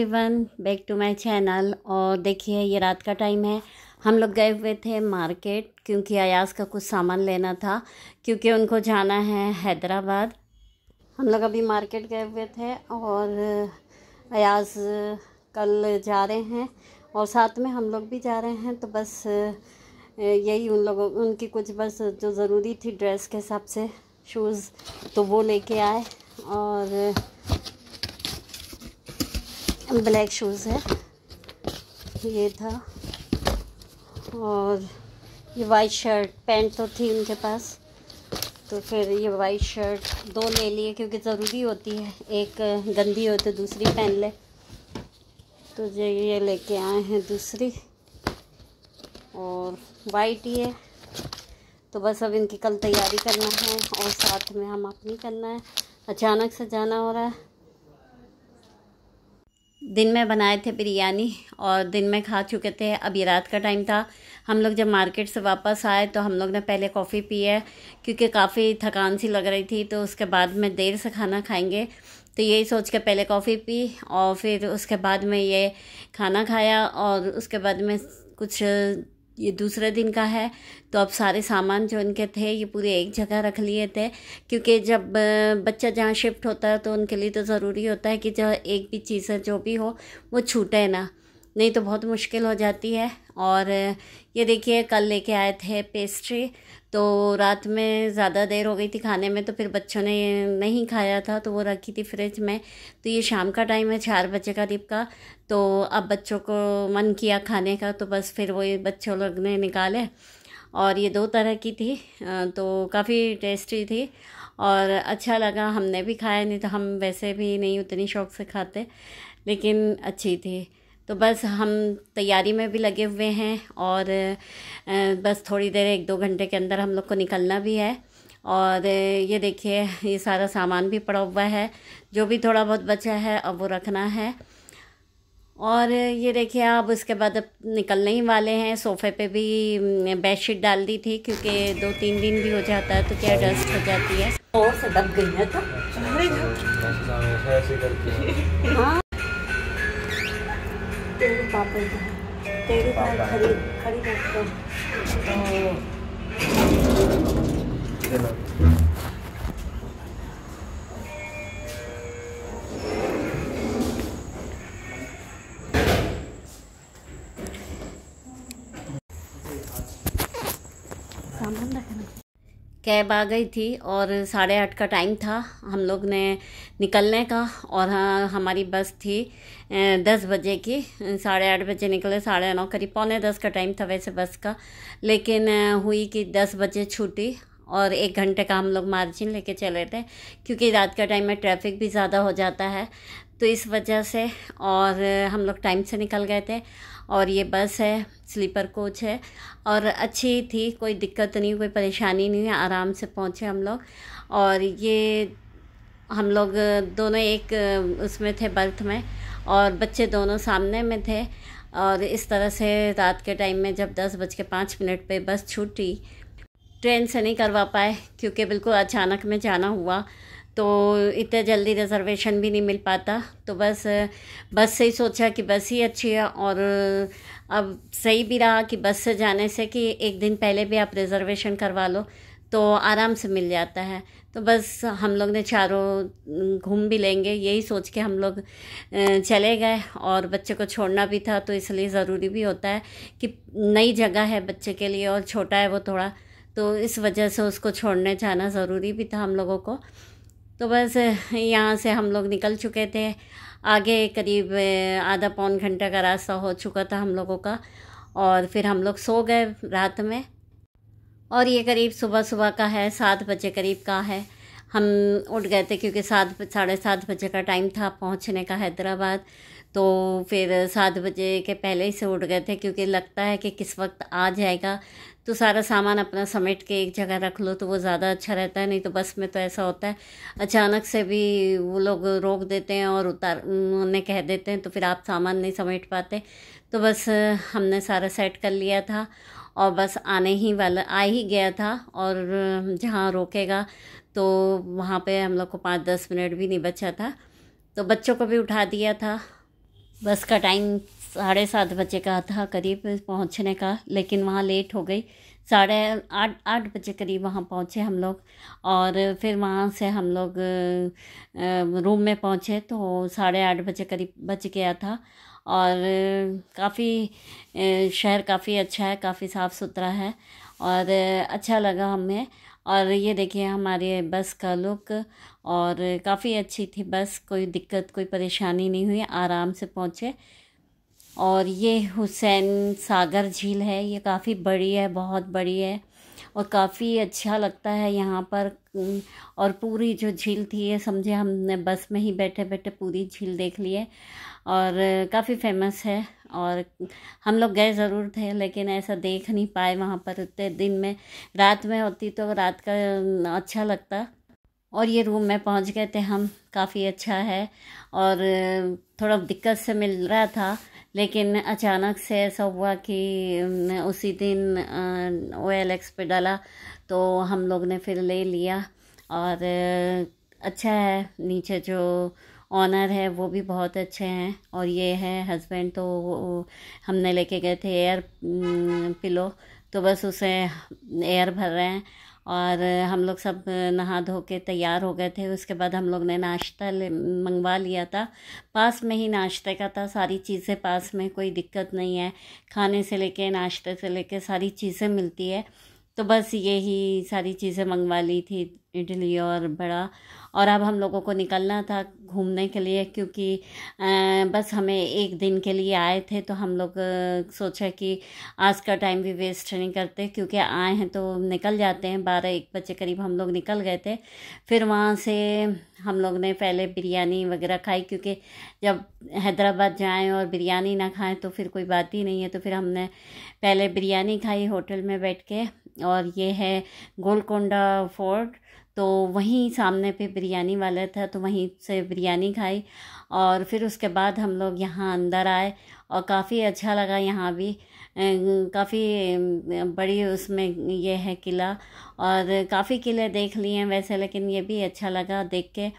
Everyone back to my channel और देखिए ये रात का टाइम है हम लोग गए हुए थे मार्केट क्योंकि अयास का कुछ सामान लेना था क्योंकि उनको जाना है हैदराबाद हम लोग अभी मार्केट गए हुए थे और अयास कल जा रहे हैं और साथ में हम लोग भी जा रहे हैं तो बस यही उन लोगों उनकी कुछ बस जो ज़रूरी थी ड्रेस के हिसाब से शूज़ तो वो लेके आए और ब्लैक शूज़ है ये था और ये वाइट शर्ट पैंट तो थी उनके पास तो फिर ये वाइट शर्ट दो ले लिए क्योंकि ज़रूरी होती है एक गंदी हो तो दूसरी पहन ले तो जो ये लेके आए हैं दूसरी और वाइट ये तो बस अब इनकी कल तैयारी करना है और साथ में हम अपनी करना है अचानक से जाना हो रहा है दिन में बनाए थे बिरयानी और दिन में खा चुके थे अभी रात का टाइम था हम लोग जब मार्केट से वापस आए तो हम लोग ने पहले कॉफ़ी पी है क्योंकि काफ़ी थकान सी लग रही थी तो उसके बाद में देर से खाना खाएंगे तो यही सोच के पहले कॉफ़ी पी और फिर उसके बाद में ये खाना खाया और उसके बाद में कुछ ये दूसरे दिन का है तो अब सारे सामान जो इनके थे ये पूरे एक जगह रख लिए थे क्योंकि जब बच्चा जहाँ शिफ्ट होता है तो उनके लिए तो ज़रूरी होता है कि जो एक भी चीज़ है जो भी हो वो छूटे ना नहीं तो बहुत मुश्किल हो जाती है और ये देखिए कल लेके आए थे पेस्ट्री तो रात में ज़्यादा देर हो गई थी खाने में तो फिर बच्चों ने नहीं खाया था तो वो रखी थी फ्रिज में तो ये शाम का टाइम है चार बजे का दीप का तो अब बच्चों को मन किया खाने का तो बस फिर वो बच्चों लोग ने निकाले और ये दो तरह की थी तो काफ़ी टेस्टी थी और अच्छा लगा हमने भी खाया नहीं तो हम वैसे भी नहीं उतनी शौक से खाते लेकिन अच्छी थी तो बस हम तैयारी में भी लगे हुए हैं और बस थोड़ी देर एक दो घंटे के अंदर हम लोग को निकलना भी है और ये देखिए ये सारा सामान भी पड़ा हुआ है जो भी थोड़ा बहुत बचा है अब वो रखना है और ये देखिए अब उसके बाद अब निकलने ही वाले हैं सोफ़े पे भी बेडशीट डाल दी थी क्योंकि दो तीन दिन भी हो जाता है तो क्या डस्ट हो जाती है और से दब गई है तो हाँ तेरे पापा का तेरे पास खरीद खरीद तो सामान रखना कैब आ गई थी और साढ़े आठ का टाइम था हम लोग ने निकलने का और हाँ हमारी बस थी दस बजे की साढ़े आठ बजे निकले साढ़े नौ करीब पौने दस का टाइम था वैसे बस का लेकिन हुई कि दस बजे छूटी और एक घंटे का हम लोग मार्जिन लेके चले थे क्योंकि रात का टाइम में ट्रैफिक भी ज़्यादा हो जाता है तो इस वजह से और हम लोग टाइम से निकल गए थे और ये बस है स्लीपर कोच है और अच्छी थी कोई दिक्कत नहीं कोई परेशानी नहीं है आराम से पहुँचे हम लोग और ये हम लोग दोनों एक उसमें थे बर्थ में और बच्चे दोनों सामने में थे और इस तरह से रात के टाइम में जब दस बज के पाँच मिनट पर बस छूटी ट्रेन से नहीं करवा पाए क्योंकि बिल्कुल अचानक में जाना हुआ तो इतने जल्दी रिजर्वेशन भी नहीं मिल पाता तो बस बस से ही सोचा कि बस ही अच्छी है और अब सही भी रहा कि बस से जाने से कि एक दिन पहले भी आप रिज़र्वेशन करवा लो तो आराम से मिल जाता है तो बस हम लोग ने चारों घूम भी लेंगे यही सोच के हम लोग चले गए और बच्चे को छोड़ना भी था तो इसलिए ज़रूरी भी होता है कि नई जगह है बच्चे के लिए और छोटा है वो थोड़ा तो इस वजह से उसको छोड़ने जाना ज़रूरी भी था हम लोगों को तो बस यहाँ से हम लोग निकल चुके थे आगे करीब आधा पौन घंटे का रास्ता हो चुका था हम लोगों का और फिर हम लोग सो गए रात में और ये करीब सुबह सुबह का है सात बजे करीब का है हम उठ गए थे क्योंकि सात साढ़े सात बजे का टाइम था पहुँचने का हैदराबाद तो फिर सात बजे के पहले ही से उठ गए थे क्योंकि लगता है कि किस वक्त आ जाएगा तो सारा सामान अपना समेट के एक जगह रख लो तो वो ज़्यादा अच्छा रहता है नहीं तो बस में तो ऐसा होता है अचानक से भी वो लोग रोक देते हैं और उतार उन्हें कह देते हैं तो फिर आप सामान नहीं समेट पाते तो बस हमने सारा सेट कर लिया था और बस आने ही वाला आ ही गया था और जहाँ रोकेगा तो वहाँ पे हम लोग को पाँच दस मिनट भी नहीं बचा था तो बच्चों को भी उठा दिया था बस का टाइम साढ़े सात बजे का था करीब पहुंचने का लेकिन वहाँ लेट हो गई साढ़े आठ आठ बजे करीब वहाँ पहुँचे हम लोग और फिर वहाँ से हम लोग रूम में पहुँचे तो साढ़े आठ बजे करीब बच गया था और काफ़ी शहर काफ़ी अच्छा है काफ़ी साफ़ सुथरा है और अच्छा लगा हमें और ये देखिए हमारे बस का लुक और काफ़ी अच्छी थी बस कोई दिक्कत कोई परेशानी नहीं हुई आराम से पहुँचे और ये हुसैन सागर झील है ये काफ़ी बड़ी है बहुत बड़ी है और काफ़ी अच्छा लगता है यहाँ पर और पूरी जो झील थी ये समझे हमने बस में ही बैठे बैठे पूरी झील देख ली है और काफ़ी फेमस है और हम लोग गए ज़रूर थे लेकिन ऐसा देख नहीं पाए वहाँ पर उतने दिन में रात में होती तो रात का अच्छा लगता और ये रूम में पहुँच गए थे हम काफ़ी अच्छा है और थोड़ा दिक्कत से मिल रहा था लेकिन अचानक से ऐसा हुआ कि उसी दिन ओ एल एक्स पर डाला तो हम लोग ने फिर ले लिया और अच्छा है नीचे जो ऑनर है वो भी बहुत अच्छे हैं और ये है हस्बैंड तो हमने लेके गए थे एयर पिलो तो बस उसे एयर भर रहे हैं और हम लोग सब नहा धो के तैयार हो गए थे उसके बाद हम लोग ने नाश्ता ले मंगवा लिया था पास में ही नाश्ते का था सारी चीज़ें पास में कोई दिक्कत नहीं है खाने से लेके नाश्ते से लेके सारी चीज़ें मिलती है तो बस यही सारी चीज़ें मंगवा ली थी इडली और बड़ा और अब हम लोगों को निकलना था घूमने के लिए क्योंकि बस हमें एक दिन के लिए आए थे तो हम लोग सोचा कि आज का टाइम भी वेस्ट नहीं करते क्योंकि आए हैं तो निकल जाते हैं बारह एक बजे करीब हम लोग निकल गए थे फिर वहाँ से हम लोग ने पहले बिरयानी वगैरह खाई क्योंकि जब हैदराबाद जाएं और बिरयानी ना खाएं तो फिर कोई बात ही नहीं है तो फिर हमने पहले बिरयानी खाई होटल में बैठ के और ये है गोलकोंडा फोर्ट तो वहीं सामने पे बिरयानी वाला था तो वहीं से बिरयानी खाई और फिर उसके बाद हम लोग यहाँ अंदर आए और काफ़ी अच्छा लगा यहाँ भी काफ़ी बड़ी उसमें ये है किला और काफ़ी किले देख लिए हैं वैसे लेकिन ये भी अच्छा लगा देख के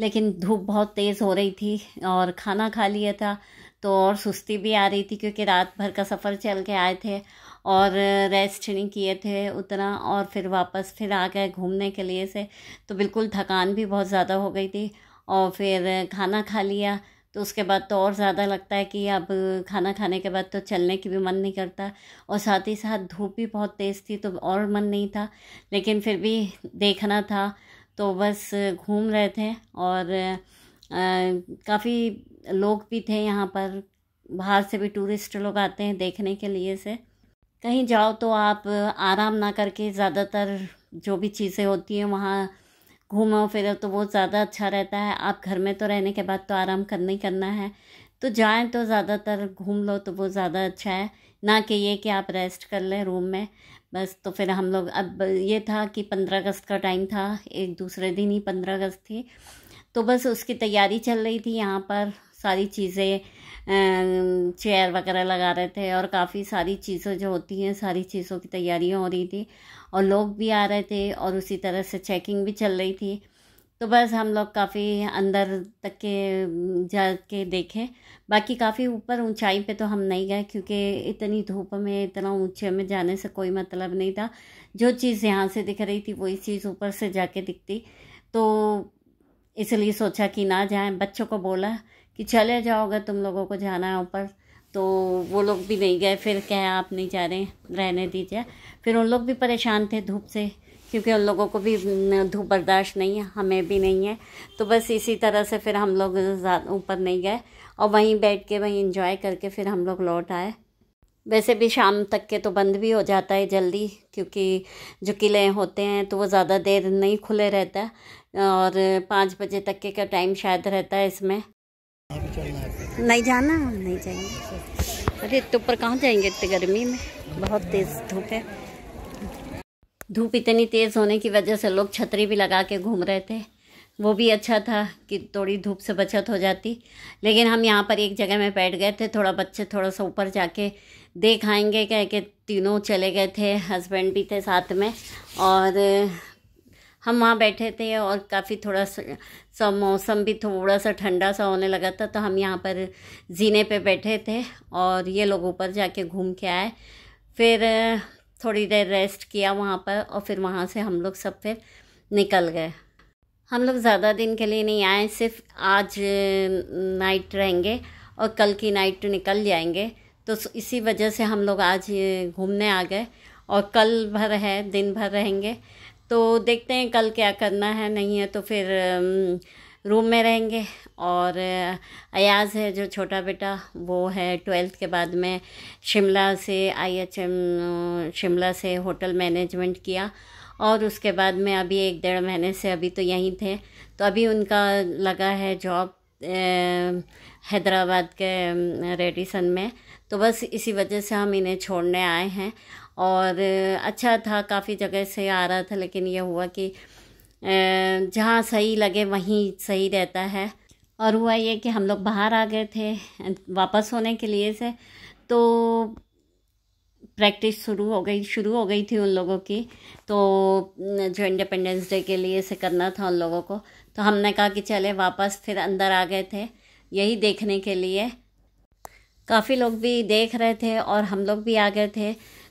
लेकिन धूप बहुत तेज़ हो रही थी और खाना खा लिया था तो और सुस्ती भी आ रही थी क्योंकि रात भर का सफ़र चल के आए थे और रेस्ट नहीं किए थे उतना और फिर वापस फिर आ गए घूमने के लिए से तो बिल्कुल थकान भी बहुत ज़्यादा हो गई थी और फिर खाना खा लिया तो उसके बाद तो और ज़्यादा लगता है कि अब खाना खाने के बाद तो चलने की भी मन नहीं करता और साथ ही साथ धूप भी बहुत तेज़ थी तो और मन नहीं था लेकिन फिर भी देखना था तो बस घूम रहे थे और काफ़ी लोग भी थे यहाँ पर बाहर से भी टूरिस्ट लोग आते हैं देखने के लिए से कहीं जाओ तो आप आराम ना करके ज़्यादातर जो भी चीज़ें होती हैं वहाँ घूमो फिरो तो वो ज़्यादा अच्छा रहता है आप घर में तो रहने के बाद तो आराम करना ही करना है तो जाएं तो ज़्यादातर घूम लो तो वो ज़्यादा अच्छा है ना कि ये कि आप रेस्ट कर लें रूम में बस तो फिर हम लोग अब ये था कि पंद्रह अगस्त का टाइम था एक दूसरे दिन ही पंद्रह अगस्त थी तो बस उसकी तैयारी चल रही थी यहाँ पर सारी चीज़ें चेयर वगैरह लगा रहे थे और काफ़ी सारी चीज़ें जो होती हैं सारी चीज़ों की तैयारियाँ हो रही थी और लोग भी आ रहे थे और उसी तरह से चेकिंग भी चल रही थी तो बस हम लोग काफ़ी अंदर तक के जा के देखे बाकी काफ़ी ऊपर ऊंचाई पे तो हम नहीं गए क्योंकि इतनी धूप में इतना ऊंचे में जाने से कोई मतलब नहीं था जो चीज़ यहाँ से दिख रही थी वही चीज़ ऊपर से जाके दिखती तो इसलिए सोचा कि ना जाएं बच्चों को बोला कि चले जाओगे तुम लोगों को जाना है ऊपर तो वो लोग भी नहीं गए फिर कहे आप नहीं जा रहे रहने दीजिए फिर उन लोग भी परेशान थे धूप से क्योंकि उन लोगों को भी धूप बर्दाश्त नहीं है हमें भी नहीं है तो बस इसी तरह से फिर हम लोग ऊपर नहीं गए और वहीं बैठ के वहीं इंजॉय करके फिर हम लोग लौट आए वैसे भी शाम तक के तो बंद भी हो जाता है जल्दी क्योंकि जो किले होते हैं तो वो ज़्यादा देर नहीं खुले रहता और पाँच बजे तक के का टाइम शायद रहता है इसमें नहीं जाना नहीं जाएंगे अरे तो ऊपर कहाँ जाएंगे इतनी गर्मी में बहुत तेज़ धूप है धूप इतनी तेज़ होने की वजह से लोग छतरी भी लगा के घूम रहे थे वो भी अच्छा था कि थोड़ी धूप से बचत हो जाती लेकिन हम यहाँ पर एक जगह में बैठ गए थे थोड़ा बच्चे थोड़ा सा ऊपर जाके देख आएंगे कह के तीनों चले गए थे हस्बैंड भी थे साथ में और हम वहाँ बैठे थे और काफ़ी थोड़ा सा मौसम भी थोड़ा सा ठंडा सा होने लगा था तो हम यहाँ पर जीने पे बैठे थे और ये लोग ऊपर जाके घूम के आए फिर थोड़ी देर रेस्ट किया वहाँ पर और फिर वहाँ से हम लोग सब फिर निकल गए हम लोग ज़्यादा दिन के लिए नहीं आए सिर्फ आज नाइट रहेंगे और कल की नाइट निकल जाएंगे तो इसी वजह से हम लोग आज घूमने आ गए और कल भर है दिन भर रहेंगे तो देखते हैं कल क्या करना है नहीं है तो फिर रूम में रहेंगे और अयाज़ है जो छोटा बेटा वो है ट्वेल्थ के बाद में शिमला से आईएचएम शिमला से होटल मैनेजमेंट किया और उसके बाद में अभी एक डेढ़ महीने से अभी तो यहीं थे तो अभी उनका लगा है जॉब हैदराबाद के रेडिसन में तो बस इसी वजह से हम इन्हें छोड़ने आए हैं और अच्छा था काफ़ी जगह से आ रहा था लेकिन यह हुआ कि जहाँ सही लगे वहीं सही रहता है और हुआ ये कि हम लोग बाहर आ गए थे वापस होने के लिए से तो प्रैक्टिस शुरू हो गई शुरू हो गई थी उन लोगों की तो जो इंडिपेंडेंस डे के लिए से करना था उन लोगों को तो हमने कहा कि चले वापस फिर अंदर आ गए थे यही देखने के लिए काफ़ी लोग भी देख रहे थे और हम लोग भी आ गए थे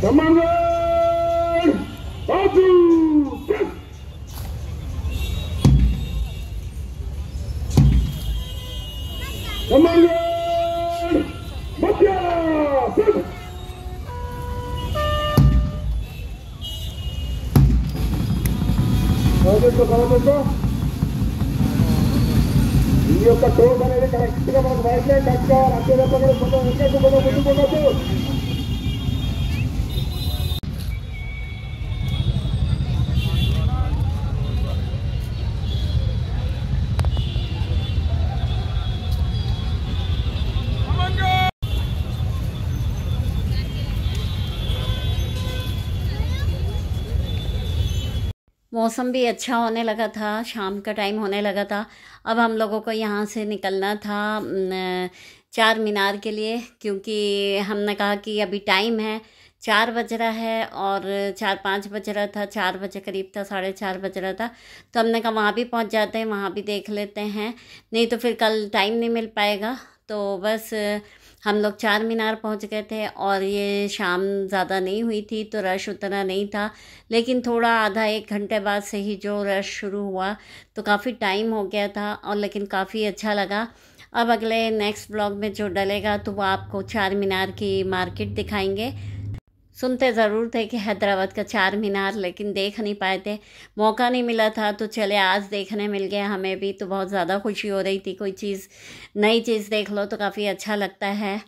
Commander! Batu! Yes! Commander! Matya! Yes! Commander, commander! ఈ యొక్క టోల్ అనేది కరెక్ట్గా మనకు వైట్ లైన్ టచ్ కావాలి అంతేతప్ప కూడా ముందు मौसम भी अच्छा होने लगा था शाम का टाइम होने लगा था अब हम लोगों को यहाँ से निकलना था चार मीनार के लिए क्योंकि हमने कहा कि अभी टाइम है चार बज रहा है और चार पाँच बज रहा था चार बजे करीब था साढ़े चार बज रहा था तो हमने कहा वहाँ भी पहुँच जाते हैं वहाँ भी देख लेते हैं नहीं तो फिर कल टाइम नहीं मिल पाएगा तो बस हम लोग चार मीनार पहुंच गए थे और ये शाम ज़्यादा नहीं हुई थी तो रश उतना नहीं था लेकिन थोड़ा आधा एक घंटे बाद से ही जो रश शुरू हुआ तो काफ़ी टाइम हो गया था और लेकिन काफ़ी अच्छा लगा अब अगले नेक्स्ट ब्लॉग में जो डलेगा तो वो आपको चार मीनार की मार्केट दिखाएंगे सुनते ज़रूर थे कि हैदराबाद का चार मीनार लेकिन देख नहीं पाए थे मौका नहीं मिला था तो चले आज देखने मिल गया हमें भी तो बहुत ज़्यादा खुशी हो रही थी कोई चीज़ नई चीज़ देख लो तो काफ़ी अच्छा लगता है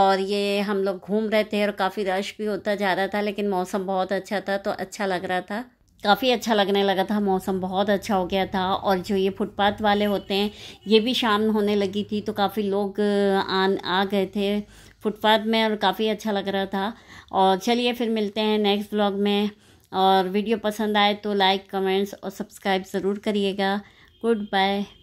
और ये हम लोग घूम रहे थे और काफ़ी रश भी होता जा रहा था लेकिन मौसम बहुत अच्छा था तो अच्छा लग रहा था काफ़ी अच्छा लगने लगा था मौसम बहुत अच्छा हो गया था और जो ये फुटपाथ वाले होते हैं ये भी शाम होने लगी थी तो काफ़ी लोग आ गए थे फुटपाथ में और काफ़ी अच्छा लग रहा था और चलिए फिर मिलते हैं नेक्स्ट ब्लॉग में और वीडियो पसंद आए तो लाइक कमेंट्स और सब्सक्राइब ज़रूर करिएगा गुड बाय